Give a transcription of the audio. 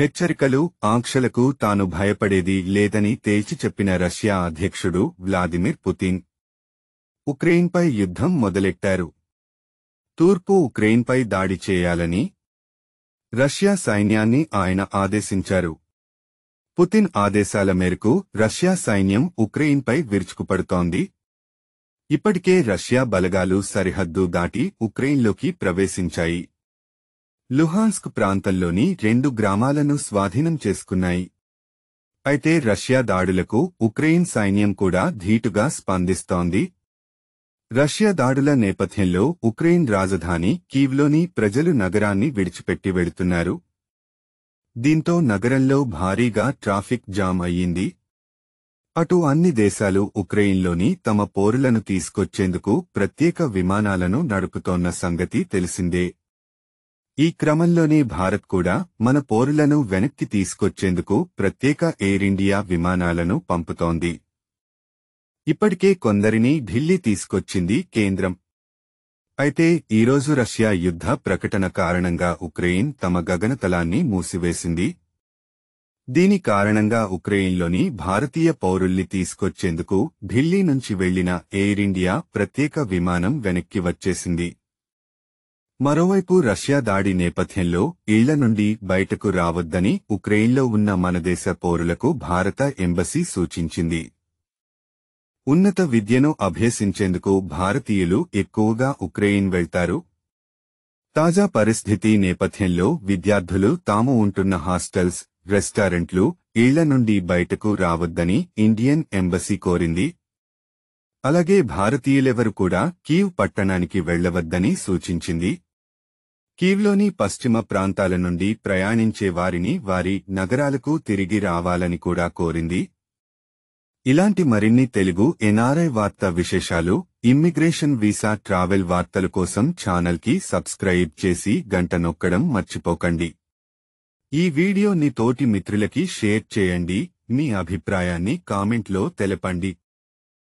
హెచ్చరికలు ఆంక్షలకు తాను భయపడేది లేదని తేల్చి చెప్పిన రష్యా అధ్యక్షుడు వ్లాదిమిర్ పుతిన్ ఉక్రెయిన్పై యుద్ధం మొదలెట్టారు తూర్పు ఉక్రెయిన్పై దాడి చేయాలని రష్యా సైన్యాన్ని ఆయన ఆదేశించారు పుతిన్ ఆదేశాల మేరకు రష్యా సైన్యం ఉక్రెయిన్పై విరుచుకుపడుతోంది ఇప్పటికే రష్యా బలగాలు సరిహద్దు దాటి ఉక్రెయిన్లోకి ప్రవేశించాయి లుహాన్స్క్ ప్రాంతంలోని రెండు గ్రామాలను స్వాధీనం చేసుకున్నాయి అయితే రష్యా దాడులకు ఉక్రెయిన్ సైన్యం కూడా ధీటుగా స్పందిస్తోంది రష్యా దాడుల నేపథ్యంలో ఉక్రెయిన్ రాజధాని కీవ్లోని ప్రజలు నగరాన్ని విడిచిపెట్టి వెళుతున్నారు దీంతో నగరంలో భారీగా ట్రాఫిక్ జామ్ అయ్యింది అటు అన్ని దేశాలు ఉక్రెయిన్లోని తమ పోరులను తీసుకొచ్చేందుకు ప్రత్యేక విమానాలను నడుపుతోన్న సంగతి తెలిసిందే ఈ క్రమంలోనే భారత్ కూడా మన పౌరులను వెనక్కి తీసుకొచ్చేందుకు ప్రత్యేక ఎయిర్ ఇండియా విమానాలను పంపుతోంది ఇప్పటికే కొందరిని ఢిల్లీ తీసుకొచ్చింది కేంద్రం అయితే ఈరోజు రష్యా యుద్ధ ప్రకటన కారణంగా ఉక్రెయిన్ తమ గగనతలాన్ని మూసివేసింది దీని కారణంగా ఉక్రెయిన్లోని భారతీయ పౌరుల్ని తీసుకొచ్చేందుకు ఢిల్లీ నుంచి వెళ్లిన ఎయిర్ ఇండియా ప్రత్యేక విమానం వెనక్కి వచ్చేసింది మరోవైపు రష్యా దాడి నేపథ్యంలో ఇళ్ల నుండి బయటకు రావద్దని ఉక్రెయిన్లో ఉన్న మనదేశ పౌరులకు భారత ఎంబసీ సూచించింది ఉన్నత విద్యను అభ్యసించేందుకు భారతీయులు ఎక్కువగా ఉక్రెయిన్ వెళ్తారు తాజా పరిస్థితి నేపథ్యంలో విద్యార్థులు తాము ఉంటున్న హాస్టల్స్ రెస్టారెంట్లు ఇళ్ల నుండి బయటకు రావద్దని ఇండియన్ ఎంబసీ కోరింది అలాగే భారతీయులెవరు కూడా కీవ్ పట్టణానికి వెళ్లవద్దని సూచించింది కీవ్లోని పశ్చిమ ప్రాంతాల నుండి ప్రయాణించే వారిని వారి నగరాలకు తిరిగి రావాలని కూడా కోరింది ఇలాంటి మరిన్ని తెలుగు ఎన్ఆర్ఐ వార్త విశేషాలు ఇమ్మిగ్రేషన్ వీసా ట్రావెల్ వార్తల కోసం ఛానల్కి సబ్స్క్రైబ్ చేసి గంట నొక్కడం మర్చిపోకండి ఈ వీడియోని తోటి మిత్రులకి షేర్ చేయండి మీ అభిప్రాయాన్ని కామెంట్లో తెలపండి